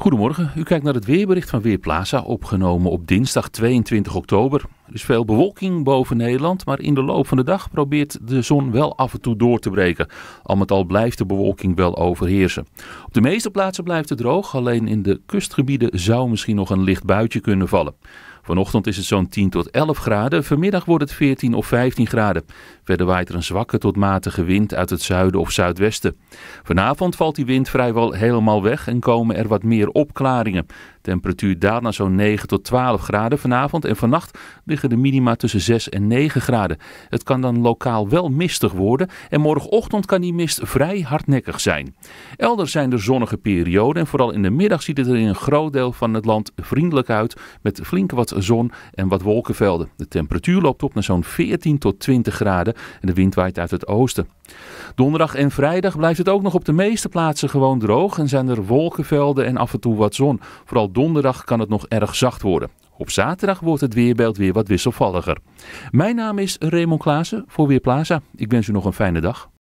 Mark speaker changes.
Speaker 1: Goedemorgen, u kijkt naar het weerbericht van Weerplaza, opgenomen op dinsdag 22 oktober. Er is veel bewolking boven Nederland, maar in de loop van de dag probeert de zon wel af en toe door te breken. Al met al blijft de bewolking wel overheersen. Op de meeste plaatsen blijft het droog, alleen in de kustgebieden zou misschien nog een licht buitje kunnen vallen. Vanochtend is het zo'n 10 tot 11 graden. Vanmiddag wordt het 14 of 15 graden. Verder waait er een zwakke tot matige wind uit het zuiden of zuidwesten. Vanavond valt die wind vrijwel helemaal weg en komen er wat meer opklaringen. Temperatuur daalt naar zo'n 9 tot 12 graden vanavond. En vannacht liggen de minima tussen 6 en 9 graden. Het kan dan lokaal wel mistig worden. En morgenochtend kan die mist vrij hardnekkig zijn. Elders zijn er zonnige perioden. En vooral in de middag ziet het er in een groot deel van het land vriendelijk uit. Met flink wat zon en wat wolkenvelden. De temperatuur loopt op naar zo'n 14 tot 20 graden en de wind waait uit het oosten. Donderdag en vrijdag blijft het ook nog op de meeste plaatsen gewoon droog en zijn er wolkenvelden en af en toe wat zon. Vooral donderdag kan het nog erg zacht worden. Op zaterdag wordt het weerbeeld weer wat wisselvalliger. Mijn naam is Raymond Klaassen voor Weerplaza. Ik wens u nog een fijne dag.